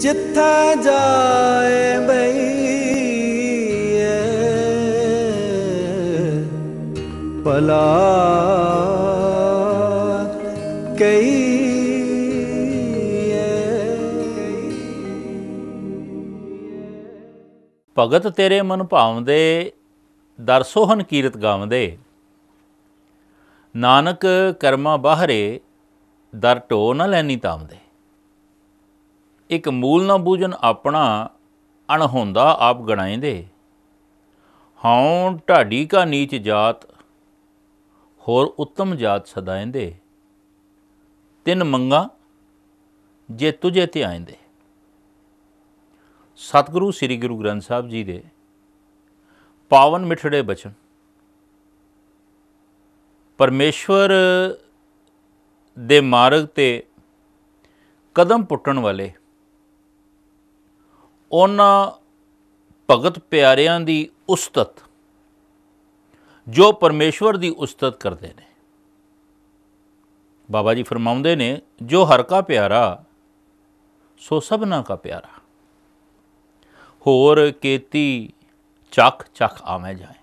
ਜਿੱਥੇ ਜਾਏ ਬਈਏ ਪਲਾ ਕਈ ਭਗਤ ਤੇਰੇ ਮਨ ਭਾਉਂਦੇ ਦਰਸੋਹਨ ਕੀਰਤ ਗਾਉਂਦੇ ਨਾਨਕ ਕਰਮਾ ਬਾਹਰੇ ਦਰ ਢੋ ਨਾ ਲੈਣੀ ਤਾਮਦੇ ਇਕ ਮੂਲ ਨਾ ਬੂਝਨ ਆਪਣਾ ਅਣ ਹੁੰਦਾ ਆਪ ਗਣਾਇਂਦੇ ਹਉ ਢਾਡੀ ਕਾ ਨੀਚ ਜਾਤ ਹੋਰ ਉੱਤਮ ਜਾਤ ਸਦਾਇਂਦੇ ਤਿੰਨ ਮੰਗਾ ਜੇ ਤੁਝੇ ਤੇ ਆਇਂਦੇ ਸਤਿਗੁਰੂ ਸ੍ਰੀ ਗੁਰੂ ਗ੍ਰੰਥ ਸਾਹਿਬ ਜੀ ਦੇ ਪਾਵਨ ਮਿਠੜੇ ਬਚਨ ਪਰਮੇਸ਼ਵਰ ਦੇ ਮਾਰਗ ਤੇ ਕਦਮ ਪੁੱਟਣ ਵਾਲੇ ਉਹਨਾਂ ਭਗਤ ਪਿਆਰਿਆਂ ਦੀ ਉਸਤਤ ਜੋ ਪਰਮੇਸ਼ਵਰ ਦੀ ਉਸਤਤ ਕਰਦੇ ਨੇ ਬਾਬਾ ਜੀ ਫਰਮਾਉਂਦੇ ਨੇ ਜੋ ਹਰ ਕਾ ਪਿਆਰਾ ਸੋ ਸਭਨਾ ਕਾ ਪਿਆਰਾ ਹੋਰ ਕੀਤੀ ਚੱਖ ਚੱਖ ਆਵੇਂ ਜਾਏ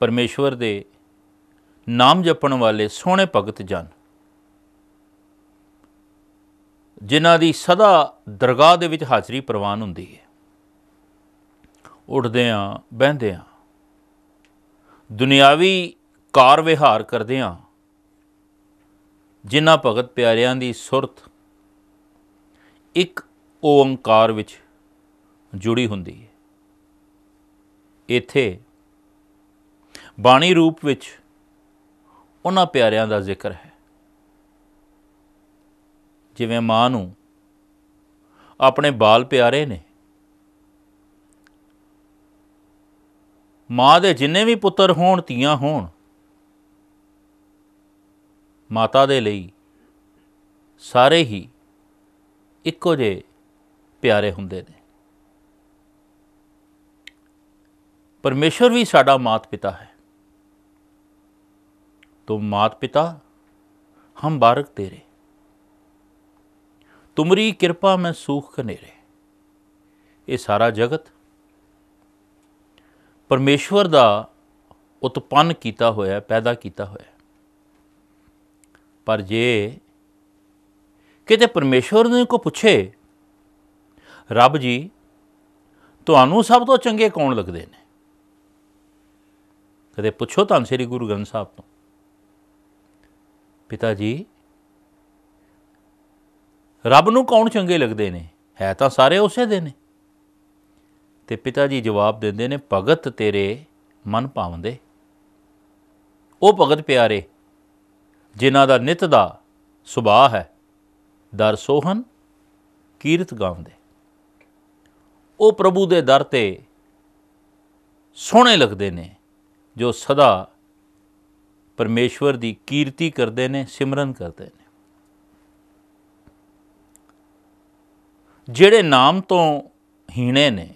ਪਰਮੇਸ਼ਵਰ ਦੇ ਨਾਮ ਜਪਣ ਵਾਲੇ ਸੋਹਣੇ ਭਗਤ ਜਨ ਜਿਨ੍ਹਾਂ ਦੀ ਸਦਾ ਦਰਗਾਹ ਦੇ ਵਿੱਚ ਹਾਜ਼ਰੀ ਪ੍ਰਵਾਨ ਹੁੰਦੀ ਹੈ ਉੱਠਦੇ ਆ ਬਹਿੰਦੇ ਆ ਦੁਨਿਆਵੀ ਕਾਰ ਵਿਹਾਰ ਕਰਦੇ ਆ ਜਿਨ੍ਹਾਂ ਭਗਤ ਪਿਆਰਿਆਂ ਦੀ ਸੁਰਤ ਇੱਕ ਓੰਕਾਰ ਵਿੱਚ ਜੁੜੀ ਹੁੰਦੀ ਹੈ ਇੱਥੇ ਬਾਣੀ ਰੂਪ ਵਿੱਚ ਉਹਨਾਂ ਪਿਆਰਿਆਂ ਦਾ ਜ਼ਿਕਰ ਹੈ ਜਿਵੇਂ ਮਾਂ ਨੂੰ ਆਪਣੇ ਬਾਲ ਪਿਆਰੇ ਨੇ ਮਾਂ ਦੇ ਜਿੰਨੇ ਵੀ ਪੁੱਤਰ ਹੋਣ ਧੀਆਂ ਹੋਣ ਮਾਤਾ ਦੇ ਲਈ ਸਾਰੇ ਹੀ ਇੱਕੋ ਜਿਹੇ ਪਿਆਰੇ ਹੁੰਦੇ ਨੇ ਪਰਮੇਸ਼ਰ ਵੀ ਸਾਡਾ ਮਾਤ ਪਿਤਾ ਹੈ ਤੋ ਮਾਤ ਪਿਤਾ ਹਮ ਬਾਰਕ ਤੇਰੇ ਤੁਮਰੀ ਕਿਰਪਾ ਮੈਂ ਸੂਖ ਹਨੇਰੇ ਇਹ ਸਾਰਾ ਜਗਤ ਪਰਮੇਸ਼ਵਰ ਦਾ ਉਤਪੰਨ ਕੀਤਾ ਹੋਇਆ ਪੈਦਾ ਕੀਤਾ ਹੋਇਆ ਪਰ ਜੇ ਕਿਤੇ ਪਰਮੇਸ਼ਵਰ ਨੇ ਕੋ ਪੁੱਛੇ ਰੱਬ ਜੀ ਤੁਹਾਨੂੰ ਸਭ ਤੋਂ ਚੰਗੇ ਕੌਣ ਲੱਗਦੇ ਨੇ ਕਦੇ ਪੁੱਛੋ ਤਾਂ ਸ੍ਰੀ ਗੁਰੂ ਗ੍ਰੰਥ ਸਾਹਿਬ ਤੋਂ ਪਿਤਾ ਜੀ ਰੱਬ ਨੂੰ ਕੌਣ ਚੰਗੇ ਲੱਗਦੇ ਨੇ ਹੈ ਤਾਂ ਸਾਰੇ ਉਸੇ ਦੇ ਨੇ ਤੇ ਪਿਤਾ ਜੀ ਜਵਾਬ ਦਿੰਦੇ ਨੇ ਭਗਤ ਤੇਰੇ ਮਨ ਪਾਉਂਦੇ ਉਹ ਭਗਤ ਪਿਆਰੇ ਜਿਨ੍ਹਾਂ ਦਾ ਨਿਤ ਦਾ ਸੁਭਾਅ ਹੈ ਦਰ ਸੋਹਨ ਕੀਰਤ ਗਾਉਂਦੇ ਉਹ ਪ੍ਰਭੂ ਦੇ ਦਰ ਤੇ ਸੋਹਣੇ ਲੱਗਦੇ ਨੇ ਜੋ ਸਦਾ ਪਰਮੇਸ਼ਵਰ ਦੀ ਕੀਰਤੀ ਕਰਦੇ ਨੇ ਸਿਮਰਨ ਕਰਦੇ ਨੇ ਜਿਹੜੇ ਨਾਮ ਤੋਂ ਹੀਣੇ ਨੇ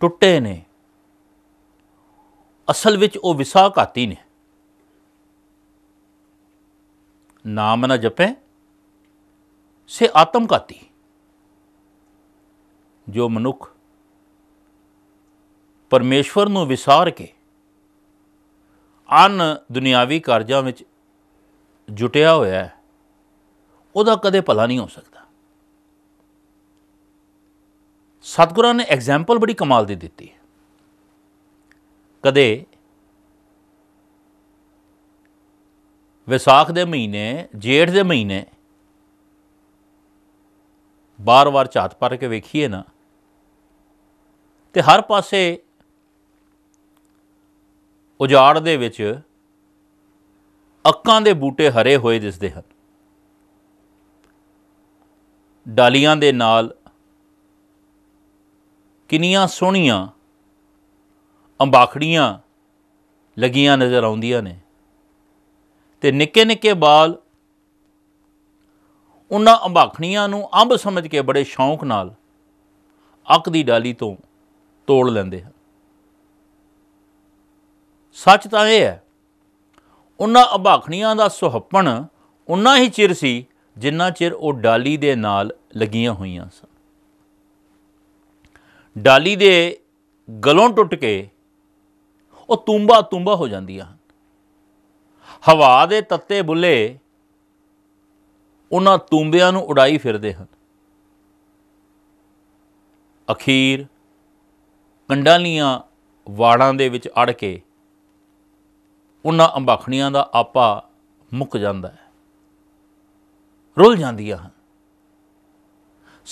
ਟੁੱਟੇ ਨੇ ਅਸਲ ਵਿੱਚ ਉਹ ਵਿਸਾਹ ਘਾਤੀ ਨੇ ਨਾਮ ਨਾ ਜਪੇ ਸੇ ਆਤਮ ਘਾਤੀ ਜੋ ਮਨੁੱਖ ਪਰਮੇਸ਼ਵਰ ਨੂੰ ਵਿਸਾਰ ਕੇ ਅਨ ਦੁਨਿਆਵੀ ਕਾਰਜਾਂ ਵਿੱਚ ਜੁਟਿਆ ਹੋਇਆ ਹੈ ਉਹਦਾ ਕਦੇ ਭਲਾ ਨਹੀਂ ਹੋ ਸਕਦਾ ਸਤਗੁਰਾਂ ਨੇ ਐਗਜ਼ਾਮਪਲ ਬੜੀ ਕਮਾਲ ਦੀ ਦਿੱਤੀ ਹੈ ਕਦੇ ਵਿਸਾਖ ਦੇ ਮਹੀਨੇ ਜੇਠ ਦੇ ਮਹੀਨੇ ਬਾਰ-ਬਾਰ ਝਾਤ ਪਰ ਕੇ ਵੇਖੀਏ ਨਾ ਤੇ ਹਰ ਪਾਸੇ ਉਜਾੜ ਦੇ ਵਿੱਚ ਅੱਕਾਂ ਦੇ ਬੂਟੇ ਹਰੇ ਹੋਏ ਦਿਸਦੇ ਹਨ ਡਾਲੀਆਂ ਦੇ ਨਾਲ ਕਿੰਨੀਆਂ ਸੋਹਣੀਆਂ ਅੰਬਾਖੜੀਆਂ ਲੱਗੀਆਂ ਨਜ਼ਰ ਆਉਂਦੀਆਂ ਨੇ ਤੇ ਨਿੱਕੇ ਨਿੱਕੇ ਬਾਲ ਉਹਨਾਂ ਅੰਬਾਖੜੀਆਂ ਨੂੰ ਅੰਬ ਸਮਝ ਕੇ ਬੜੇ ਸ਼ੌਂਕ ਨਾਲ ਅੱਕ ਦੀ ਡਾਲੀ ਤੋਂ ਤੋੜ ਲੈਂਦੇ ਹਨ ਸੱਚ ਤਾਂ ਇਹ ਹੈ ਉਹਨਾਂ ਅੰਬਾਖੜੀਆਂ ਦਾ ਸੁਹੱਪਣ ਉਹਨਾਂ ਹੀ ਚਿਰ ਸੀ ਜਿੰਨਾ ਚਿਰ ਉਹ ਡਾਲੀ ਦੇ ਨਾਲ ਲੱਗੀਆਂ ਹੋਈਆਂ ਸਨ ਡਾਲੀ ਦੇ ਗਲੋਂ ਟੁੱਟ ਕੇ ਉਹ ਤੁੰਬਾ ਤੁੰਬਾ ਹੋ ਜਾਂਦੀਆਂ ਹਨ ਹਵਾ ਦੇ ਤੱਤੇ ਬੁੱਲੇ ਉਹਨਾਂ ਤੁੰਬਿਆਂ ਨੂੰ ਉਡਾਈ ਫਿਰਦੇ ਹਨ ਅਖੀਰ ਕੰਡਾਲੀਆਂ ਵਾੜਾਂ ਦੇ ਵਿੱਚ ਅੜ ਕੇ ਉਹਨਾਂ ਅੰਬਖਣੀਆਂ ਦਾ ਆਪਾ ਮੁੱਕ ਜਾਂਦਾ ਹੈ ਰੁੱਲ ਜਾਂਦੀਆਂ ਹਨ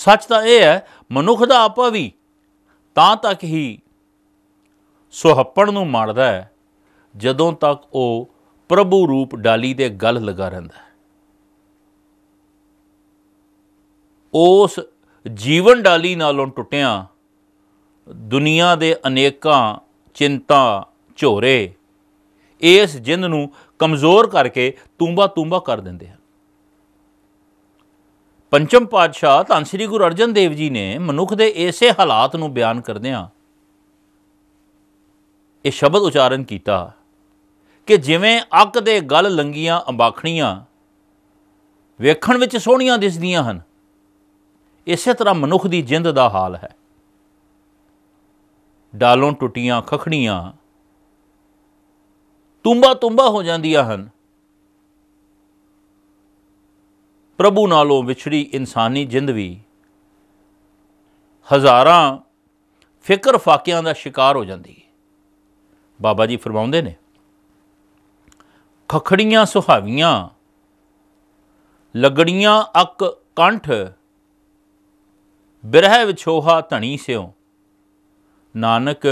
ਸੱਚ ਤਾਂ ਇਹ ਹੈ ਮਨੁੱਖ ਦਾ ਆਪਾ ਵੀ ਤਾਂ ਤੱਕ ਹੀ ਸੁਹੱਪਣ ਨੂੰ ਮਾਰਦਾ ਹੈ ਜਦੋਂ ਤੱਕ ਉਹ ਪ੍ਰਭੂ ਰੂਪ ਡਾਲੀ ਦੇ ਗਲ ਲਗਾ ਰਹਿੰਦਾ ਹੈ ਉਸ ਜੀਵਨ ਡਾਲੀ ਨਾਲੋਂ ਟੁੱਟਿਆਂ ਦੁਨੀਆ ਦੇ ਅਨੇਕਾਂ ਚਿੰਤਾ ਝੋਰੇ ਇਸ ਜਿੰਦ ਨੂੰ ਕਮਜ਼ੋਰ ਕਰਕੇ ਤੂੰਬਾ ਤੂੰਬਾ ਕਰ ਦਿੰਦੇ ਹਨ ਪੰਚਮ ਪਾਤਸ਼ਾਹ ਧੰਨ ਸ੍ਰੀ ਗੁਰੂ ਅਰਜਨ ਦੇਵ ਜੀ ਨੇ ਮਨੁੱਖ ਦੇ ਐਸੇ ਹਾਲਾਤ ਨੂੰ ਬਿਆਨ ਕਰਦਿਆਂ ਇਹ ਸ਼ਬਦ ਉਚਾਰਨ ਕੀਤਾ ਕਿ ਜਿਵੇਂ ਅੱਕ ਦੇ ਗਲ ਲੰਗੀਆਂ ਅੰਬਾਖਣੀਆਂ ਵੇਖਣ ਵਿੱਚ ਸੋਹਣੀਆਂ ਦਿਸਦੀਆਂ ਹਨ ਇਸੇ ਤਰ੍ਹਾਂ ਮਨੁੱਖ ਦੀ ਜਿੰਦ ਦਾ ਹਾਲ ਹੈ ਡਾਲੋਂ ਟੁੱਟੀਆਂ ਖਖੜੀਆਂ ਤੁੰਬਾ ਤੁੰਬਾ ਹੋ ਜਾਂਦੀਆਂ ਹਨ ਪ੍ਰਭੂ ਨਾਲੋਂ ਵਿਛੜੀ ਇਨਸਾਨੀ ਜਿੰਦ ਵੀ ਹਜ਼ਾਰਾਂ ਫਿਕਰ ਫਾਕਿਆਂ ਦਾ ਸ਼ਿਕਾਰ ਹੋ ਜਾਂਦੀ ਹੈ ਬਾਬਾ ਜੀ ਫਰਮਾਉਂਦੇ ਨੇ ਖਖੜੀਆਂ ਸੁਹਾਵੀਆਂ ਲਗੜੀਆਂ ਅਕ ਕੰਠ ਬਿਰਹਿ ਵਿਛੋਹਾ ਧਣੀ ਸਿਓ ਨਾਨਕ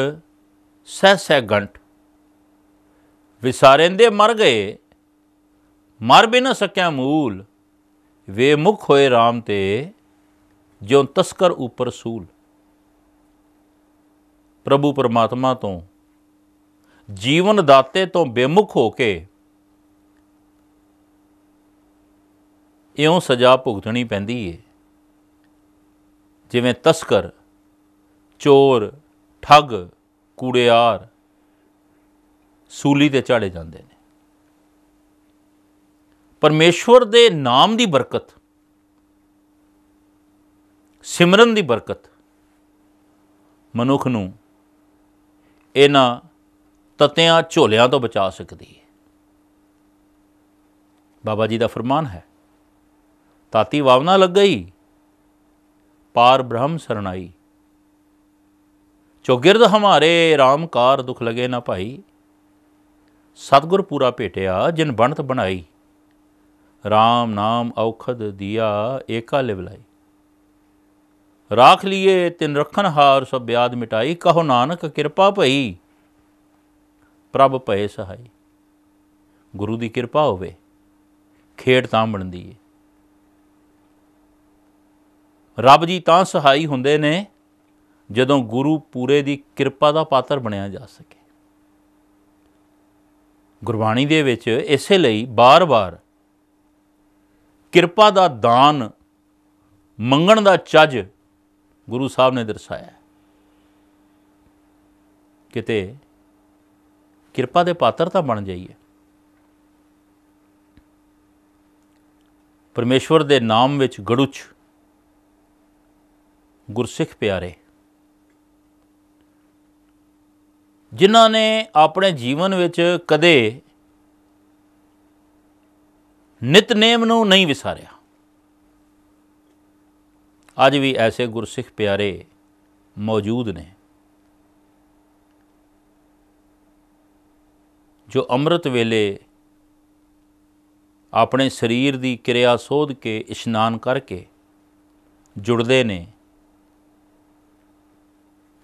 ਸਹਿ ਸਹਿ ਗੰਟ ਵਿਸਾਰੇਂਦੇ ਮਰ ਗਏ ਮਰ ਬਿਨ ਸਕਿਆ ਮੂਲ ਵੇ ਮੁਖ ਹੋਏ RAM ਤੇ ਜੋ ਤਸਕਰ ਉਪਰ ਸੂਲ ਪ੍ਰਭੂ ਪਰਮਾਤਮਾ ਤੋਂ ਜੀਵਨ ਦਾਤੇ ਤੋਂ ਬੇਮੁਖ ਹੋ ਕੇ ਇਉਂ ਸਜ਼ਾ ਭੁਗਤਣੀ ਪੈਂਦੀ ਏ ਜਿਵੇਂ ਤਸਕਰ ਚੋਰ ਠੱਗ ਕੂੜਿਆਰ ਸੂਲੀ ਤੇ ਚੜੇ ਜਾਂਦੇ ਨੇ ਪਰਮੇਸ਼ਵਰ ਦੇ ਨਾਮ ਦੀ ਬਰਕਤ ਸਿਮਰਨ ਦੀ ਬਰਕਤ ਮਨੁੱਖ ਨੂੰ ਇਹਨਾਂ ਤਤਿਆਂ ਝੋਲਿਆਂ ਤੋਂ ਬਚਾ ਸਕਦੀ ਹੈ ਬਾਬਾ ਜੀ ਦਾ ਫਰਮਾਨ ਹੈ ਤਾਤੀ ਵਾਵਨਾ ਲੱਗ ਗਈ ਪਾਰ ਬ੍ਰਹਮ ਸਰਣਾਈ ਚੋਗਿਰਦ ਹਮਾਰੇ ਰਾਮਕਾਰ ਦੁਖ ਲਗੇ ਨਾ ਭਾਈ ਸਤਗੁਰ ਪੂਰਾ ਭੇਟਿਆ ਜਿਨ ਬਣਤ ਬਣਾਈ ਰਾਮ ਨਾਮ ਔਖਦ ਦਿਆ ਏਕਾ ਲਿਵਲਾਈ ਰਾਖ ਲੀਏ ਤਿਨ ਰਖਨ ਹਾਰ ਸਭ ਬਿਆਦ ਮਿਟਾਈ ਕਹੋ ਨਾਨਕ ਕਿਰਪਾ ਭਈ ਪ੍ਰਭ ਭਏ ਸਹਾਈ ਗੁਰੂ ਦੀ ਕਿਰਪਾ ਹੋਵੇ ਖੇੜ ਤਾਂ ਬਣਦੀ ਏ ਰੱਬ ਜੀ ਤਾਂ ਸਹਾਈ ਹੁੰਦੇ ਨੇ ਜਦੋਂ ਗੁਰੂ ਪੂਰੇ ਦੀ ਕਿਰਪਾ ਦਾ ਪਾਤਰ ਬਣਿਆ ਜਾ ਸਕੇ ਗੁਰਬਾਣੀ ਦੇ ਵਿੱਚ ਇਸੇ ਲਈ ਬਾਰ-ਬਾਰ ਕਿਰਪਾ ਦਾ ਦਾਨ ਮੰਗਣ ਦਾ ਚੱਜ ਗੁਰੂ ਸਾਹਿਬ ਨੇ ਦਰਸਾਇਆ ਕਿਤੇ ਕਿਰਪਾ ਦੇ ਪਾਤਰ ਤਾਂ ਬਣ ਜਾਈਏ ਪਰਮੇਸ਼ਵਰ ਦੇ ਨਾਮ ਵਿੱਚ ਗੜੁੱਚ ਗੁਰਸਿੱਖ ਪਿਆਰੇ ਜਿਨ੍ਹਾਂ ਨੇ ਆਪਣੇ ਜੀਵਨ ਵਿੱਚ ਕਦੇ ਨਿਤਨੇਮ ਨੂੰ ਨਹੀਂ ਵਿਸਾਰਿਆ ਅੱਜ ਵੀ ਐਸੇ ਗੁਰਸਿੱਖ ਪਿਆਰੇ ਮੌਜੂਦ ਨੇ ਜੋ ਅੰਮ੍ਰਿਤ ਵੇਲੇ ਆਪਣੇ ਸਰੀਰ ਦੀ ਕਿਰਿਆ ਸੋਧ ਕੇ ਇਸ਼ਨਾਨ ਕਰਕੇ ਜੁੜਦੇ ਨੇ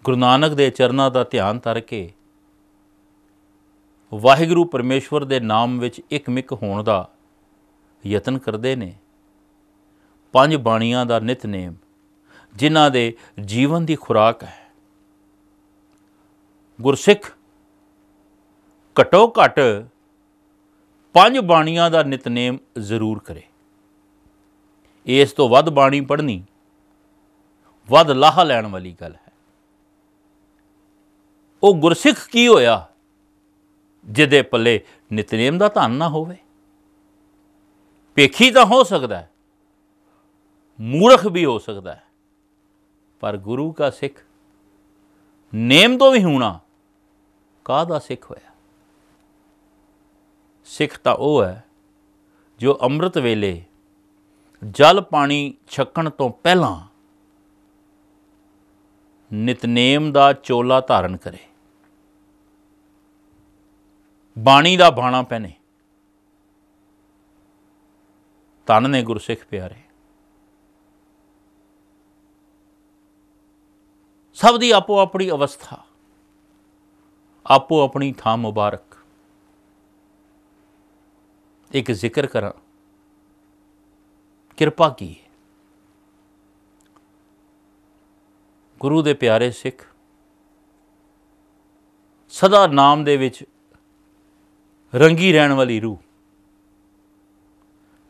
ਗੁਰੂ ਨਾਨਕ ਦੇ ਚਰਨਾਂ ਦਾ ਧਿਆਨ ਧਰ ਕੇ ਵਾਹਿਗੁਰੂ ਪਰਮੇਸ਼ਵਰ ਦੇ ਨਾਮ ਵਿੱਚ ਇੱਕ ਮਿਕ ਹੋਣ ਦਾ ਯਤਨ ਕਰਦੇ ਨੇ ਪੰਜ ਬਾਣੀਆਂ ਦਾ ਨਿਤਨੇਮ ਜਿਨ੍ਹਾਂ ਦੇ ਜੀਵਨ ਦੀ ਖੁਰਾਕ ਹੈ ਗੁਰਸਿੱਖ ਘਟੋ ਘਟ ਪੰਜ ਬਾਣੀਆਂ ਦਾ ਨਿਤਨੇਮ ਜ਼ਰੂਰ ਕਰੇ ਇਸ ਤੋਂ ਵੱਧ ਬਾਣੀ ਪੜ੍ਹਨੀ ਵੱਧ ਲਾਹ ਲੈਣ ਵਾਲੀ ਗੱਲ ਹੈ ਉਹ ਗੁਰਸਿੱਖ ਕੀ ਹੋਇਆ ਜਿਹਦੇ ਪੱਲੇ ਨਿਤਨੇਮ ਦਾ ਧੰਨ ਨਾ ਹੋਵੇ ਪੇਖੀ ਤਾਂ ਹੋ ਸਕਦਾ ਹੈ ਮੂਰਖ ਵੀ ਹੋ ਸਕਦਾ ਹੈ ਪਰ ਗੁਰੂ ਦਾ ਸਿੱਖ ਨੇਮ ਤੋਂ ਵੀ ਹੋਣਾ ਕਾਹਦਾ ਸਿੱਖ ਹੋਇਆ ਸਿੱਖ ਤਾਂ ਉਹ ਹੈ ਜੋ ਅੰਮ੍ਰਿਤ ਵੇਲੇ ਜਲ ਪਾਣੀ ਛਕਣ ਤੋਂ ਪਹਿਲਾਂ ਨਿਤਨੇਮ ਦਾ ਚੋਲਾ ਧਾਰਨ ਕਰੇ ਬਾਣੀ ਦਾ ਬਾਣਾ ਪਹਿਨੇ ਤਨ ਨੇ ਗੁਰਸਿੱਖ ਪਿਆਰੇ ਸਭ ਦੀ ਆਪੋ ਆਪਣੀ ਅਵਸਥਾ ਆਪੋ ਆਪਣੀ ਥਾਂ ਮੁਬਾਰਕ ਇੱਕ ਜ਼ਿਕਰ ਕਰਾਂ ਕਿਰਪਾ ਕੀ ਗੁਰੂ ਦੇ ਪਿਆਰੇ ਸਿੱਖ ਸਦਾ ਨਾਮ ਦੇ ਵਿੱਚ ਰੰਗੀ ਰਹਿਣ ਵਾਲੀ ਰੂਹ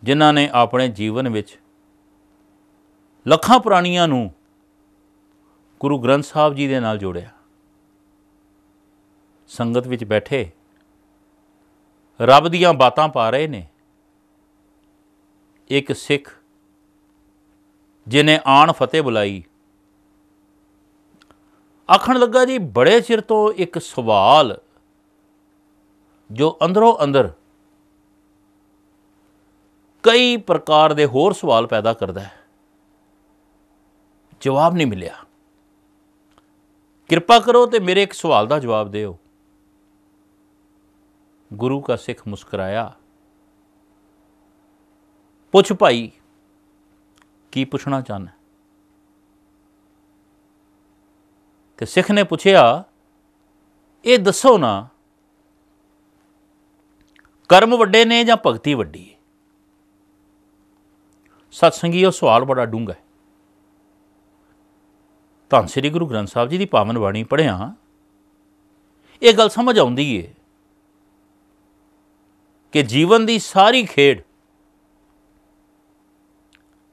ਜਿਨ੍ਹਾਂ ਨੇ ਆਪਣੇ ਜੀਵਨ ਵਿੱਚ ਲੱਖਾਂ ਪ੍ਰਾਣੀਆਂ ਨੂੰ ਗੁਰੂ ਗ੍ਰੰਥ ਸਾਹਿਬ ਜੀ ਦੇ ਨਾਲ ਜੋੜਿਆ ਸੰਗਤ ਵਿੱਚ ਬੈਠੇ ਰੱਬ ਦੀਆਂ ਬਾਤਾਂ ਪਾ ਰਹੇ ਨੇ ਇੱਕ ਸਿੱਖ ਜਿਨੇ ਆਣ ਫਤਿਹ ਬੁਲਾਈ ਆਖਣ ਲੱਗਾ ਜੀ ਬੜੇ ਚਿਰ ਤੋਂ ਇੱਕ ਸਵਾਲ ਜੋ ਅੰਦਰੋਂ ਅੰਦਰ ਕਈ ਪ੍ਰਕਾਰ ਦੇ ਹੋਰ ਸਵਾਲ ਪੈਦਾ ਕਰਦਾ ਹੈ ਜਵਾਬ ਨਹੀਂ ਮਿਲਿਆ ਕਿਰਪਾ ਕਰੋ ਤੇ ਮੇਰੇ ਇੱਕ ਸਵਾਲ ਦਾ ਜਵਾਬ ਦਿਓ ਗੁਰੂ ਕਾ ਸਿੱਖ ਮੁਸਕਰਾਇਆ ਪੁੱਛ ਭਾਈ ਕੀ ਪੁੱਛਣਾ ਚਾਹਨਾ ਤੇ ਸਿੱਖ ਨੇ ਪੁੱਛਿਆ ਇਹ ਦੱਸੋ ਨਾ ਕਰਮ ਵੱਡੇ ਨੇ ਜਾਂ ਭਗਤੀ ਵੱਡੀ ਹੈ ਸਤਸੰਗੀਓ ਸਵਾਲ ਬੜਾ ਡੂੰਘਾ ਹੈ ਤਾਂ ਸ੍ਰੀ ਗੁਰੂ ਗ੍ਰੰਥ ਸਾਹਿਬ ਜੀ ਦੀ ਪਾਵਨ ਬਾਣੀ ਪੜਿਆ ਇਹ ਗੱਲ ਸਮਝ ਆਉਂਦੀ ਏ ਕਿ ਜੀਵਨ ਦੀ ਸਾਰੀ ਖੇਡ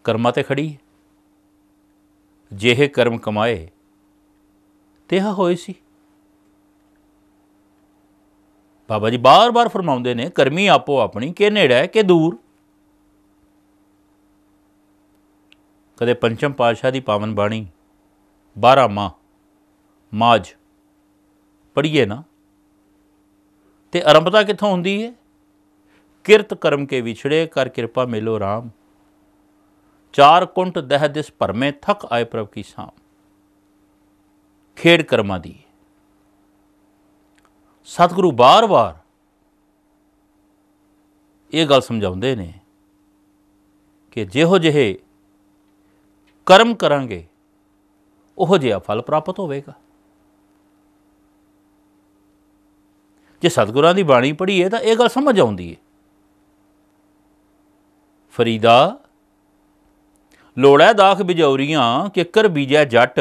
ਕਰਮਾਂ ਤੇ ਖੜੀ ਹੈ ਜਿਹੇ ਕਰਮ ਕਮਾਏ ਤੇ ਹਾ ਹੋਏ ਸੀ ਬਾਬਾ ਜੀ ਬਾਰ-ਬਾਰ ਫਰਮਾਉਂਦੇ ਨੇ ਕਰਮੀ ਆਪੋ ਆਪਣੀ ਕਿ ਹੈ ਕਿ ਦੂਰ ਕਦੇ ਪੰਚਮ ਪਾਤਸ਼ਾਹ ਦੀ ਪਾਵਨ ਬਾਣੀ 12 ਮਾ ਮਾਜ ਪੜ੍ਹੀਏ ਨਾ ਤੇ ਆਰੰਭਤਾ ਕਿੱਥੋਂ ਹੁੰਦੀ ਹੈ ਕਿਰਤ ਕਰਮ ਕੇ ਵਿਛੜੇ ਕਰ ਕਿਰਪਾ ਮਿਲੋ RAM ਚਾਰ ਕੁੰਟ ਦਹ ਦਿਸ ਭਰਮੇ ਥਕ ਆਏ ਪ੍ਰਭ ਕੀ ਸਾਮ ਖੇੜ ਕਰਮਾ ਦੀ ਸਤਿਗੁਰੂ ਬਾਰ-ਬਾਰ ਇਹ ਗੱਲ ਸਮਝਾਉਂਦੇ ਨੇ ਕਿ ਜਿਹੋ ਜਿਹੇ ਕਰਮ ਕਰਾਂਗੇ ਉਹ ਜਿਹਾ ਫਲ ਪ੍ਰਾਪਤ ਹੋਵੇਗਾ ਜੇ ਸਤਿਗੁਰਾਂ ਦੀ ਬਾਣੀ ਪੜ੍ਹੀਏ ਤਾਂ ਇਹ ਗੱਲ ਸਮਝ ਆਉਂਦੀ ਹੈ ਫਰੀਦਾ ਲੋੜੈ ਦਾਖ ਬਿਜੌਰੀਆਂ ਕਿੱਕਰ ਬੀਜੈ ਜੱਟ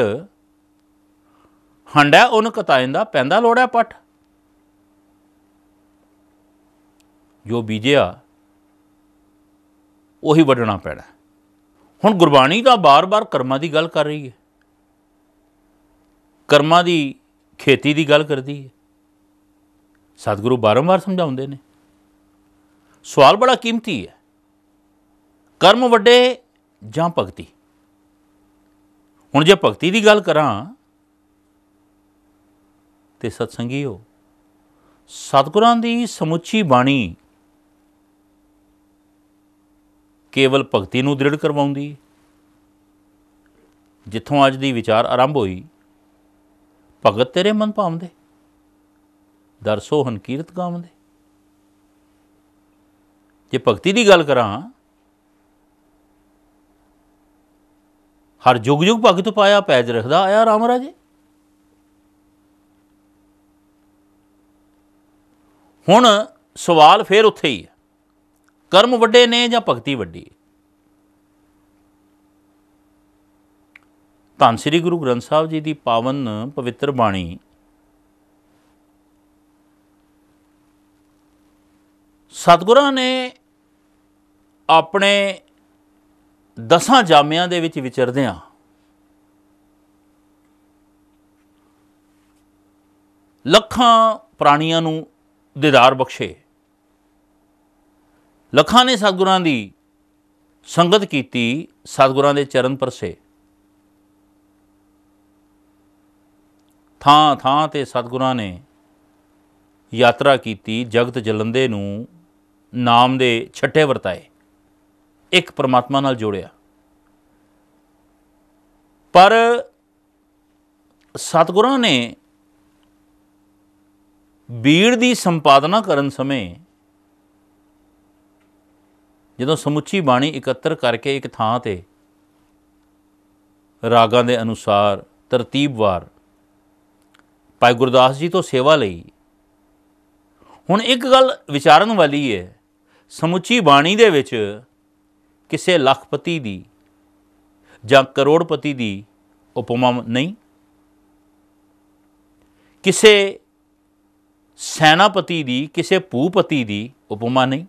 ਹੰਡਾ ਉਹਨ ਕਤਾਇੰਦਾ ਪੈਂਦਾ ਲੋੜੈ ਪੱਟ ਜੋ ਬੀਜਿਆ ਉਹੀ ਵੜਣਾ ਪੈਣਾ ਹੁਣ ਗੁਰਬਾਣੀ ਤਾਂ ਬਾਰ-ਬਾਰ ਕਰਮਾਂ ਦੀ ਗੱਲ ਕਰ ਰਹੀ ਹੈ ਕਰਮਾਂ ਦੀ ਖੇਤੀ ਦੀ ਗੱਲ ਕਰਦੀ ਹੈ ਸਤਿਗੁਰੂ ਬਾਰੰਬਾਰ ਸਮਝਾਉਂਦੇ ਨੇ ਸਵਾਲ ਬੜਾ ਕੀਮਤੀ ਹੈ ਕਰਮ ਵੱਡੇ ਜਾਂ ਭਗਤੀ ਹੁਣ ਜੇ ਭਗਤੀ ਦੀ ਗੱਲ ਕਰਾਂ ਤੇ ਸਤਸੰਗੀਓ ਸਤਿਗੁਰਾਂ ਦੀ ਸਮੁੱਚੀ ਬਾਣੀ ਕੇਵਲ ਭਗਤੀ ਨੂੰ ਦ੍ਰਿੜ ਕਰਵਾਉਂਦੀ ਜਿੱਥੋਂ ਅੱਜ ਦੀ ਵਿਚਾਰ ਆਰੰਭ ਹੋਈ ਭਗਤ ਤੇਰੇ ਮਨ ਭਾਉਂਦੇ ਦਰਸੋ ਹਨ ਕੀਰਤ ਗਾਉਂਦੇ ਜੇ ਭਗਤੀ ਦੀ ਗੱਲ ਕਰਾਂ ਹਰ ਜੁਗ ਜੁਗ ਭਗਤ ਪਾਇਆ ਪੈਜ ਰਖਦਾ ਆਇਆ ਰਾਮ ਰਾਜੇ ਹੁਣ ਸਵਾਲ ਫੇਰ ਉੱਥੇ ਹੀ ਕਰਮ ਵੱਡੇ ਨੇ ਜਾਂ ਭਗਤੀ ਵੱਡੀ ਤਾਂ ਸ੍ਰੀ ਗੁਰੂ ਗ੍ਰੰਥ ਸਾਹਿਬ ਜੀ ਦੀ ਪਾਵਨ ਪਵਿੱਤਰ ਬਾਣੀ ਸਤਗੁਰਾਂ ਨੇ ਆਪਣੇ ਦਸਾਂ ਜਾਮਿਆਂ ਦੇ ਵਿੱਚ ਵਿਚਰਦਿਆਂ ਲੱਖਾਂ ਪ੍ਰਾਣੀਆਂ ਨੂੰ ਦੀਦਾਰ ਬਖਸ਼ੇ ਲੱਖਾਂ ਨੇ ਸਤਗੁਰਾਂ ਦੀ ਸੰਗਤ ਕੀਤੀ ਸਤਗੁਰਾਂ ਦੇ ਚਰਨ ਪਰਸੇ ਥਾਂ ਥਾਂ ਤੇ ਸਤਗੁਰਾਂ ਨੇ ਯਾਤਰਾ ਕੀਤੀ ਜਗਤ ਜਲੰਦੇ ਨੂੰ ਨਾਮ ਦੇ ਛੱਟੇ ਵਰਤਾਏ ਇੱਕ ਪਰਮਾਤਮਾ ਨਾਲ ਜੋੜਿਆ ਪਰ ਸਤਗੁਰਾਂ ਨੇ ਬੀੜ ਦੀ ਸੰਪਾਦਨਾ ਕਰਨ ਸਮੇਂ ਜਦੋਂ ਸਮੁੱਚੀ ਬਾਣੀ ਇਕੱਤਰ ਕਰਕੇ ਇੱਕ ਥਾਂ ਤੇ ਰਾਗਾਂ ਦੇ ਅਨੁਸਾਰ ਤਰਤੀਬਵਾਰ ਭਾਈ ਗੁਰਦਾਸ ਜੀ ਤੋਂ ਸੇਵਾ ਲਈ ਹੁਣ ਇੱਕ ਗੱਲ ਵਿਚਾਰਨ ਵਾਲੀ ਹੈ ਸਮੁੱਚੀ ਬਾਣੀ ਦੇ ਵਿੱਚ ਕਿਸੇ ਲੱਖਪਤੀ ਦੀ ਜਾਂ ਕਰੋੜਪਤੀ ਦੀ ਉਪਮਾ ਨਹੀਂ ਕਿਸੇ ਸੈਨਾਪਤੀ ਦੀ ਕਿਸੇ ਭੂਪਤੀ ਦੀ ਉਪਮਾ ਨਹੀਂ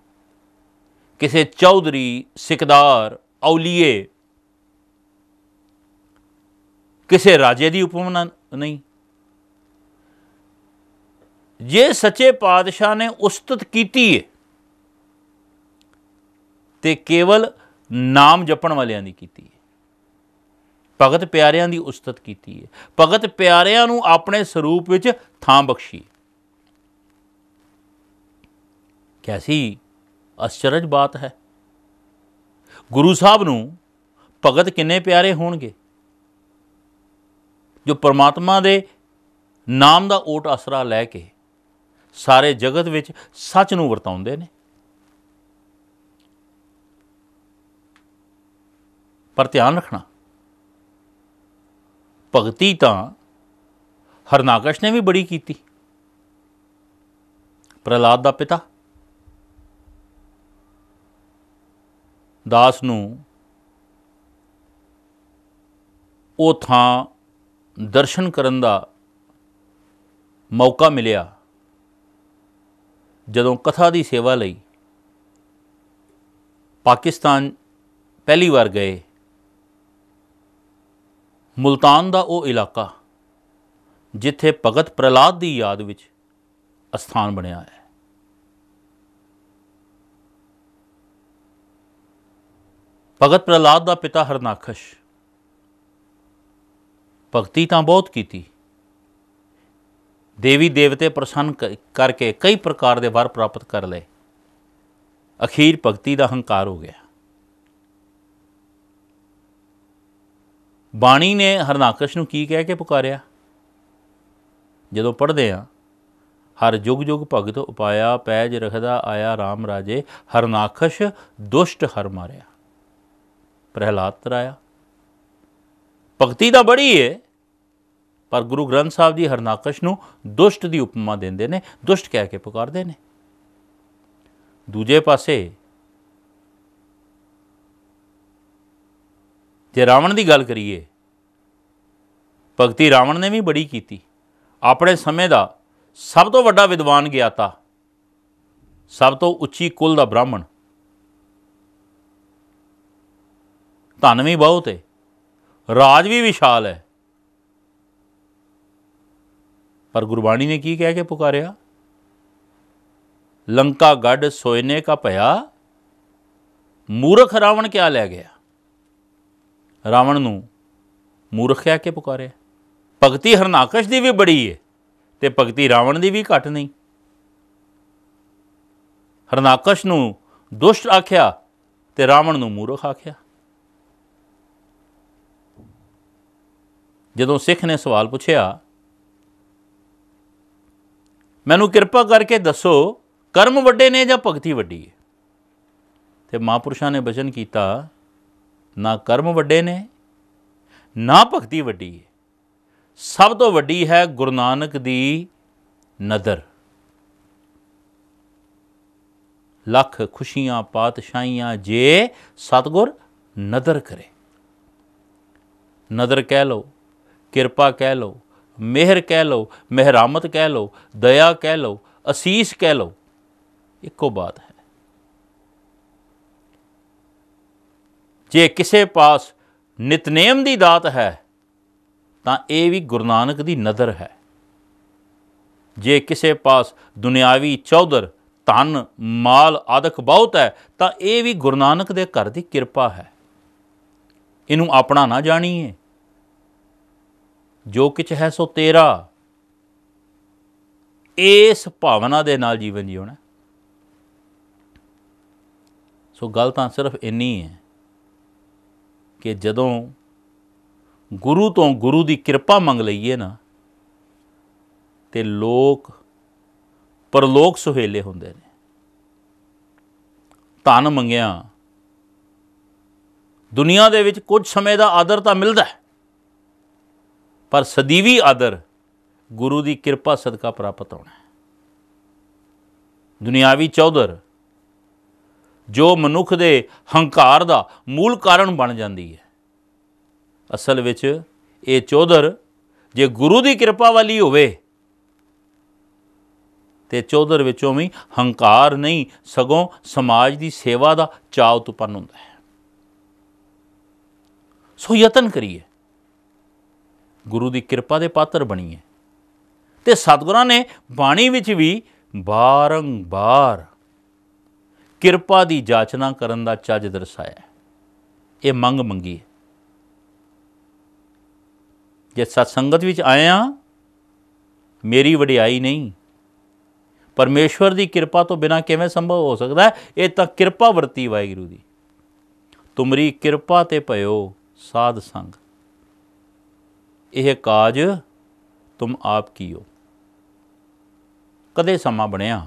ਕਿਸੇ ਚੌਧਰੀ ਸਿਕਦਾਰ ਔਲੀਏ ਕਿਸੇ ਰਾਜੇ ਦੀ ਉਪਮਨਾ ਨਹੀਂ ਜੇ ਸੱਚੇ ਪਾਤਸ਼ਾਹ ਨੇ ਉਸਤਤ ਕੀਤੀ ਹੈ ਤੇ ਕੇਵਲ ਨਾਮ ਜਪਣ ਵਾਲਿਆਂ ਦੀ ਕੀਤੀ ਹੈ ਭਗਤ ਪਿਆਰਿਆਂ ਦੀ ਉਸਤਤ ਕੀਤੀ ਹੈ ਭਗਤ ਪਿਆਰਿਆਂ ਨੂੰ ਆਪਣੇ ਸਰੂਪ ਵਿੱਚ ਥਾਂ ਬਖਸ਼ੀ ਕੈਸੀ ਅਚਰਜ ਬਾਤ ਹੈ ਗੁਰੂ ਸਾਹਿਬ ਨੂੰ ਭਗਤ ਕਿੰਨੇ ਪਿਆਰੇ ਹੋਣਗੇ ਜੋ ਪਰਮਾਤਮਾ ਦੇ ਨਾਮ ਦਾ ਓਟ ਆਸਰਾ ਲੈ ਕੇ ਸਾਰੇ ਜਗਤ ਵਿੱਚ ਸੱਚ ਨੂੰ ਵਰਤਾਉਂਦੇ ਨੇ ਪਰ ਧਿਆਨ ਰੱਖਣਾ ਭਗਤੀ ਤਾਂ ਹਰਨਾਕਸ਼ ਨੇ ਵੀ ਬੜੀ ਕੀਤੀ ਪ੍ਰਹਲਾਦ ਦਾ ਪਿਤਾ ਦਾਸ ਨੂੰ ਉਹ ਥਾਂ ਦਰਸ਼ਨ ਕਰਨ ਦਾ ਮੌਕਾ ਮਿਲਿਆ ਜਦੋਂ ਕਥਾ ਦੀ ਸੇਵਾ ਲਈ ਪਾਕਿਸਤਾਨ ਪਹਿਲੀ ਵਾਰ ਗਏ ਮੁਲਤਾਨ ਦਾ ਉਹ ਇਲਾਕਾ ਜਿੱਥੇ ਭਗਤ ਪ੍ਰਲਾਦ ਦੀ ਯਾਦ ਵਿੱਚ ਅਸਥਾਨ ਬਣਿਆ ਹੈ ਭਗਤ ਪ੍ਰਲਾਦ ਦਾ ਪਿਤਾ ਹਰਨਾਖਸ਼ ਭਗਤੀ ਤਾਂ ਬਹੁਤ ਕੀਤੀ ਦੇਵੀ ਦੇਵਤੇ ਪ੍ਰਸੰਨ ਕਰਕੇ ਕਈ ਪ੍ਰਕਾਰ ਦੇ ਵਰ ਪ੍ਰਾਪਤ ਕਰ ਲਏ ਅਖੀਰ ਭਗਤੀ ਦਾ ਹੰਕਾਰ ਹੋ ਗਿਆ ਬਾਣੀ ਨੇ ਹਰਨਾਖਸ਼ ਨੂੰ ਕੀ ਕਹਿ ਕੇ ਪੁਕਾਰਿਆ ਜਦੋਂ ਪੜ੍ਹਦੇ ਆ ਹਰ ਜੁਗ ਜੁਗ ਭਗਤ ਉਪਾਇਆ ਪੈਜ ਰਖਦਾ ਆਇਆ RAM ਰਾਜੇ ਹਰਨਾਖਸ਼ ਦੁਸ਼ਟ ਹਰ ਮਾਰਿਆ ਪ੍ਰਹਿਲਾਦ ਤਰਾਇਆ ਭਗਤੀ ਦਾ ਬੜੀ ਏ ਪਰ ਗੁਰੂ ਗ੍ਰੰਥ ਸਾਹਿਬ ਜੀ ਹਰਨਾਕਸ਼ ਨੂੰ ਦੁਸ਼ਟ ਦੀ ਉਪਮਾ ਦਿੰਦੇ ਨੇ ਦੁਸ਼ਟ ਕਹਿ ਕੇ ਪੁਕਾਰਦੇ ਨੇ ਦੂਜੇ ਪਾਸੇ ਜੇ ਰਾਵਣ ਦੀ ਗੱਲ ਕਰੀਏ ਭਗਤੀ ਰਾਵਣ ਨੇ ਵੀ ਬੜੀ ਕੀਤੀ ਆਪਣੇ ਸਮੇਂ ਦਾ ਸਭ ਤੋਂ ਵੱਡਾ ਵਿਦਵਾਨ ਗਿਆਤਾ ਸਭ ਤੋਂ ਉੱਚੀ ਕੁਲ ਦਾ ਬ੍ਰਾਹਮਣ ਧਨ ਵੀ ਬਹੁਤ ਹੈ ਰਾਜ ਵੀ ਵਿਸ਼ਾਲ ਹੈ ਪਰ ਗੁਰਬਾਣੀ ਨੇ ਕੀ ਕਹਿ ਕੇ ਪੁਕਾਰਿਆ ਲੰਕਾ ਗੱਡ ਸੋਇਨੇ ਕਾ ਭਇਆ ਮੂਰਖ ਰਾਵਣ ਕਿਆ ਲੈ ਗਿਆ ਰਾਵਣ ਨੂੰ ਮੂਰਖ ਕਹਿ ਕੇ ਪੁਕਾਰਿਆ ਭਗਤੀ ਹਰਨਾਕਸ਼ ਦੀ ਵੀ ਬੜੀ ਹੈ ਤੇ ਭਗਤੀ ਰਾਵਣ ਦੀ ਵੀ ਘਟ ਨਹੀਂ ਹਰਨਾਕਸ਼ ਨੂੰ ਦੁਸ਼ਟ ਆਖਿਆ ਤੇ ਰਾਵਣ ਨੂੰ ਮੂਰਖ ਆਖਿਆ ਜਦੋਂ ਸਿੱਖ ਨੇ ਸਵਾਲ ਪੁੱਛਿਆ ਮੈਨੂੰ ਕਿਰਪਾ ਕਰਕੇ ਦੱਸੋ ਕਰਮ ਵੱਡੇ ਨੇ ਜਾਂ ਭਗਤੀ ਵੱਡੀ ਹੈ ਤੇ ਮਹਾਪੁਰਸ਼ਾਂ ਨੇ ਬਚਨ ਕੀਤਾ ਨਾ ਕਰਮ ਵੱਡੇ ਨੇ ਨਾ ਭਗਤੀ ਵੱਡੀ ਹੈ ਸਭ ਤੋਂ ਵੱਡੀ ਹੈ ਗੁਰੂ ਨਾਨਕ ਦੀ ਨਦਰ ਲੱਖ ਖੁਸ਼ੀਆਂ ਪਾਤਸ਼ਾਹੀਆਂ ਜੇ ਸਤਗੁਰ ਨਦਰ ਕਰੇ ਨਦਰ ਕਹਿ ਲੋ ਕਿਰਪਾ ਕਹਿ ਲਓ ਮਿਹਰ ਕਹਿ ਲਓ ਮਹਿਰਾਮਤ ਕਹਿ ਲਓ ਦਇਆ ਕਹਿ ਲਓ ਅਸੀਸ ਕਹਿ ਲਓ ਇੱਕੋ ਬਾਤ ਹੈ ਜੇ ਕਿਸੇ ਪਾਸ ਨਿਤਨੇਮ ਦੀ ਦਾਤ ਹੈ ਤਾਂ ਇਹ ਵੀ ਗੁਰੂ ਨਾਨਕ ਦੀ ਨਦਰ ਹੈ ਜੇ ਕਿਸੇ ਪਾਸ ਦੁਨਿਆਵੀ ਚੌਧਰ ਧਨ ਮਾਲ ਆਦਿਕ ਬਹੁਤ ਹੈ ਤਾਂ ਇਹ ਵੀ ਗੁਰੂ ਨਾਨਕ ਦੇ ਘਰ ਦੀ ਕਿਰਪਾ ਹੈ ਇਹਨੂੰ ਆਪਣਾ ਨਾ ਜਾਣੀਏ ਜੋ ਕਿਛ ਹੈ ਸੋ ਤੇਰਾ ਇਸ ਭਾਵਨਾ ਦੇ ਨਾਲ ਜੀਵਨ ਜਿਉਣਾ ਸੋ ਗੱਲ ਤਾਂ ਸਿਰਫ ਇੰਨੀ ਹੈ ਕਿ ਜਦੋਂ ਗੁਰੂ ਤੋਂ ਗੁਰੂ ਦੀ ਕਿਰਪਾ ਮੰਗ ਲਈਏ ਨਾ ਤੇ ਲੋਕ ਪਰਲੋਕ ਸੁਹੇਲੇ ਹੁੰਦੇ ਨੇ ਧਨ ਮੰਗਿਆ ਦੁਨੀਆ ਦੇ ਵਿੱਚ ਕੁਝ ਸਮੇਂ ਦਾ ਆਦਰ ਤਾਂ ਮਿਲਦਾ ਹੈ ਪਰ ਸਦੀਵੀ ਆਦਰ ਗੁਰੂ ਦੀ ਕਿਰਪਾ ਸਦਕਾ ਪ੍ਰਾਪਤ ਹੋਣਾ ਹੈ ਦੁਨਿਆਵੀ ਚੌਧਰ ਜੋ ਮਨੁੱਖ ਦੇ ਹੰਕਾਰ ਦਾ ਮੂਲ ਕਾਰਨ ਬਣ ਜਾਂਦੀ ਹੈ ਅਸਲ ਵਿੱਚ ਇਹ ਚੌਧਰ ਜੇ ਗੁਰੂ ਦੀ ਕਿਰਪਾ ਵਾਲੀ ਹੋਵੇ ਤੇ ਚੌਧਰ ਵਿੱਚੋਂ ਵੀ ਹੰਕਾਰ ਨਹੀਂ ਸਗੋਂ ਸਮਾਜ ਦੀ ਸੇਵਾ ਦਾ ਚਾਅ ਉਤਪੰਨ ਹੁੰਦਾ ਹੈ ਸੋ ਯਤਨ ਕਰੀਏ ਗੁਰੂ ਦੀ ਕਿਰਪਾ ਦੇ ਪਾਤਰ ਬਣੀਏ ਤੇ ਸਤਿਗੁਰਾਂ ਨੇ ਬਾਣੀ ਵਿੱਚ ਵੀ ਬਾਰੰਬਾਰ ਕਿਰਪਾ ਦੀ ਜਾਚਨਾ ਕਰਨ ਦਾ ਚੱਜ ਦਰਸਾਇਆ ਇਹ ਮੰਗ ਮੰਗੀ ਹੈ ਜੇ ਸਤ ਸੰਗਤ ਵਿੱਚ ਆਇਆ ਮੇਰੀ ਵਡਿਆਈ ਨਹੀਂ ਪਰਮੇਸ਼ਵਰ ਦੀ ਕਿਰਪਾ ਤੋਂ ਬਿਨਾ ਕਿਵੇਂ ਸੰਭਵ ਹੋ ਸਕਦਾ ਹੈ ਇਹ ਤਾਂ ਕਿਰਪਾ ਵਰਤੀ ਵਾਹਿਗੁਰੂ ਦੀ ਤੁਮਰੀ ਕਿਰਪਾ ਤੇ ਭਇਓ ਸਾਧ ਸੰਗ ਇਹ ਕਾਜ ਤੁਮ ਆਪ ਕੀਓ ਕਦੇ ਸਮਾਂ ਬਣਿਆ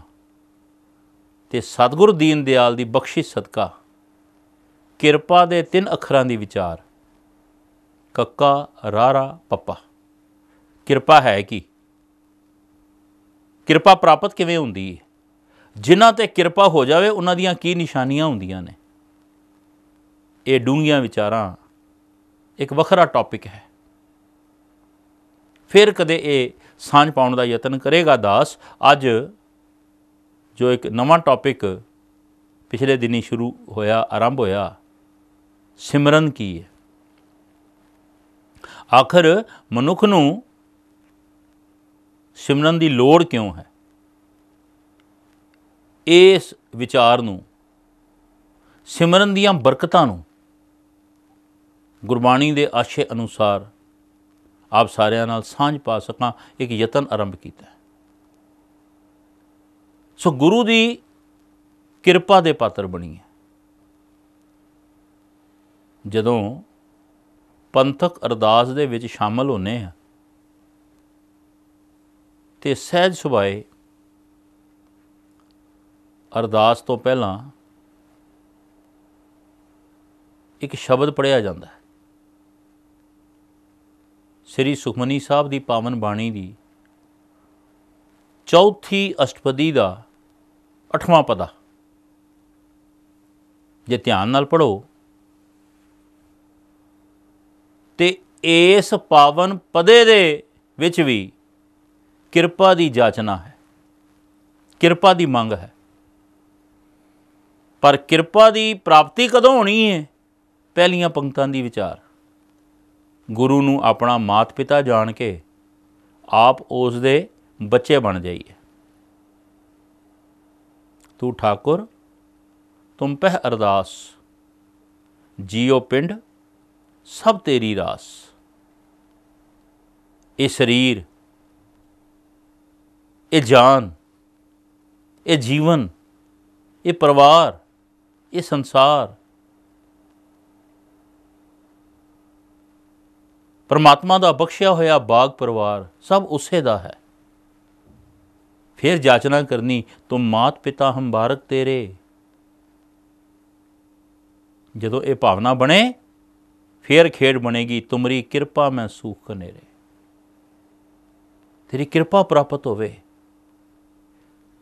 ਤੇ ਸਤਗੁਰ ਦੀਨ ਦਿਆਲ ਦੀ ਬਖਸ਼ਿਸ਼ ਸਦਕਾ ਕਿਰਪਾ ਦੇ ਤਿੰਨ ਅੱਖਰਾਂ ਦੀ ਵਿਚਾਰ ਕੱਕਾ ਰਾਰਾ ਪੱਪਾ ਕਿਰਪਾ ਹੈ ਕੀ ਕਿਰਪਾ ਪ੍ਰਾਪਤ ਕਿਵੇਂ ਹੁੰਦੀ ਹੈ ਜਿਨ੍ਹਾਂ ਤੇ ਕਿਰਪਾ ਹੋ ਜਾਵੇ ਉਹਨਾਂ ਦੀਆਂ ਕੀ ਨਿਸ਼ਾਨੀਆਂ ਹੁੰਦੀਆਂ ਨੇ ਇਹ ਡੂੰਘੀਆਂ ਵਿਚਾਰਾਂ ਇੱਕ ਵੱਖਰਾ ਟੌਪਿਕ ਹੈ ਫਿਰ ਕਦੇ ਇਹ ਸਾਂਝ ਪਾਉਣ ਦਾ ਯਤਨ ਕਰੇਗਾ ਦਾਸ ਅੱਜ ਜੋ ਇੱਕ ਨਵਾਂ ਟੌਪਿਕ ਪਿਛਲੇ ਦਿਨੀ ਸ਼ੁਰੂ ਹੋਇਆ ਆਰੰਭ ਹੋਇਆ ਸਿਮਰਨ ਕੀ ਹੈ ਆਖਰ ਮਨੁੱਖ ਨੂੰ ਸਿਮਰਨ ਦੀ ਲੋੜ ਕਿਉਂ ਹੈ ਇਸ ਵਿਚਾਰ ਨੂੰ ਸਿਮਰਨ ਦੀਆਂ ਬਰਕਤਾਂ ਨੂੰ ਗੁਰਬਾਣੀ ਦੇ ਆਸ਼ੇ ਅਨੁਸਾਰ ਆਪ ਸਾਰਿਆਂ ਨਾਲ ਸਾਂਝ ਪਾ ਸਕਾਂ ਇੱਕ ਯਤਨ ਆਰੰਭ ਕੀਤਾ ਸੋ ਗੁਰੂ ਦੀ ਕਿਰਪਾ ਦੇ ਪਾਤਰ ਬਣੀ ਹੈ ਜਦੋਂ ਪੰਥਕ ਅਰਦਾਸ ਦੇ ਵਿੱਚ ਸ਼ਾਮਲ ਹੋਨੇ ਆ ਤੇ ਸਹਿਜ ਸੁਭਾਏ ਅਰਦਾਸ ਤੋਂ ਪਹਿਲਾਂ ਇੱਕ ਸ਼ਬਦ ਪੜਿਆ ਜਾਂਦਾ ਹੈ ਸ੍ਰੀ ਸੁਖਮਨੀ ਸਾਹਿਬ ਦੀ ਪਾਵਨ ਬਾਣੀ ਦੀ ਚੌਥੀ ਅਸ਼ਟਪਦੀ ਦਾ 8ਵਾਂ ਪਦਾ ਜੇ ਧਿਆਨ ਨਾਲ ਪੜੋ ਤੇ ਇਸ ਪਾਵਨ ਪਦੇ ਦੇ ਵਿੱਚ ਵੀ ਕਿਰਪਾ ਦੀ ਜਾਚਨਾ ਹੈ ਕਿਰਪਾ ਦੀ ਮੰਗ ਹੈ ਪਰ ਕਿਰਪਾ ਦੀ ਪ੍ਰਾਪਤੀ ਕਦੋਂ ਹੋਣੀ ਹੈ ਪਹਿਲੀਆਂ ਪੰਕਤਾਂ ਦੀ ਵਿਚਾਰ ਗੁਰੂ ਨੂੰ ਆਪਣਾ ਮਾਤ-ਪਿਤਾ ਜਾਣ ਕੇ ਆਪ ਉਸ ਦੇ ਬੱਚੇ ਬਣ ਜਾਈਏ ਤੂੰ ਠਾਕੁਰ ਤੁਮ ਪਹਿ ਅਰਦਾਸ ਜੀਓ ਪਿੰਡ ਸਭ ਤੇਰੀ ਰਾਸ ਇਹ ਸਰੀਰ ਇਹ ਜਾਨ ਇਹ ਜੀਵਨ ਇਹ ਪਰਿਵਾਰ ਇਹ ਸੰਸਾਰ ਪਰਮਾਤਮਾ ਦਾ ਬਖਸ਼ਿਆ ਹੋਇਆ ਬਾਗ ਪਰਿਵਾਰ ਸਭ ਉਸੇ ਦਾ ਹੈ ਫਿਰ ਜਾਚਨਾ ਕਰਨੀ ਤੁਮ ਮਾਤ ਪਿਤਾ ਹੰਬਾਰਕ ਤੇਰੇ ਜਦੋਂ ਇਹ ਭਾਵਨਾ ਬਣੇ ਫਿਰ ਖੇਡ ਬਣੇਗੀ ਤੁਮਰੀ ਕਿਰਪਾ ਮੈਂ ਸੂਖ ਕਨੇਰੇ ਤੇਰੀ ਕਿਰਪਾ ਪ੍ਰਾਪਤ ਹੋਵੇ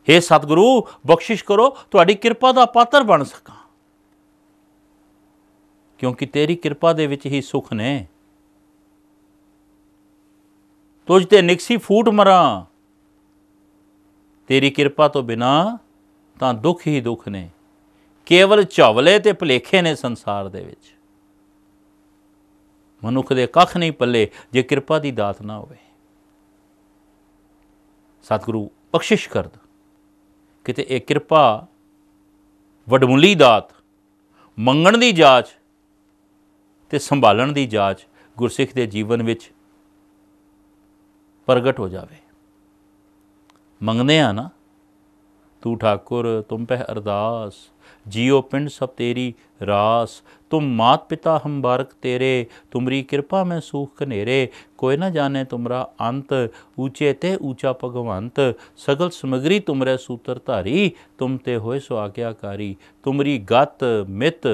हे ਸਤਿਗੁਰੂ ਬਖਸ਼ਿਸ਼ ਕਰੋ ਤੁਹਾਡੀ ਕਿਰਪਾ ਦਾ ਪਾਤਰ ਬਣ ਸਕਾਂ ਕਿਉਂਕਿ ਤੇਰੀ ਕਿਰਪਾ ਦੇ ਵਿੱਚ ਹੀ ਸੁਖ ਨੇ ਤੁਝ ਤੇ ਨਿਕਸੀ ਫੂਟ ਮਰਾਂ ਤੇਰੀ ਕਿਰਪਾ ਤੋਂ ਬਿਨਾ ਤਾਂ ਦੁੱਖ ਹੀ ਦੁੱਖ ਨੇ ਕੇਵਲ ਝਵਲੇ ਤੇ ਭਲੇਖੇ ਨੇ ਸੰਸਾਰ ਦੇ ਵਿੱਚ ਮਨੁੱਖ ਦੇ ਕੱਖ ਨਹੀਂ ਪੱਲੇ ਜੇ ਕਿਰਪਾ ਦੀ ਦਾਤ ਨਾ ਹੋਵੇ ਸਤਿਗੁਰੂ ਬਖਸ਼ਿਸ਼ ਕਰਦ ਕਿਤੇ ਇਹ ਕਿਰਪਾ ਵਡਮੁੱਲੀ ਦਾਤ ਮੰਗਣ ਦੀ ਜਾਚ ਤੇ ਸੰਭਾਲਣ ਦੀ ਜਾਚ ਗੁਰਸਿੱਖ ਦੇ ਜੀਵਨ ਵਿੱਚ ਪ੍ਰਗਟ ਹੋ ਜਾਵੇ ਮੰਗਨੇ ਆ ਨਾ ਤੂੰ ਠਾਕੁਰ ਤੁਮ ਪਹਿ ਅਰਦਾਸ ਜੀਉ ਪਿੰਡ ਸਭ ਤੇਰੀ ਰਾਸ ਤੁਮ ਮਾਤ ਪਿਤਾ ਹਮ ਬਾਰਕ ਤੇਰੇ ਤੁਮਰੀ ਕਿਰਪਾ ਮੈਂ ਸੂਖ ਘਨੇਰੇ ਕੋਈ ਨਾ ਜਾਣੇ ਤੁਮਰਾ ਅੰਤ ਊਚੇ ਤੇ ਊਚਾ ਭਗਵੰਤ ਸਗਲ ਸਮਗਰੀ ਤੁਮਰੇ ਸੂਤਰ ਧਾਰੀ ਤੁਮ ਤੇ ਹੋਏ ਸੋ ਆਗਿਆਕਾਰੀ ਤੁਮਰੀ ਗਤ ਮਿਤ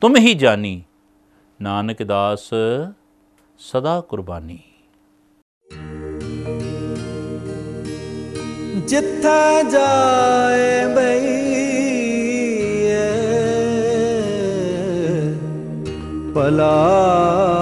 ਤੁਮ ਹੀ ਜਾਨੀ ਨਾਨਕ ਦਾਸ ਸਦਾ ਕੁਰਬਾਨੀ ਜਿੱਥੇ ਜਾਏ ਬਈਏ ਪਲਾ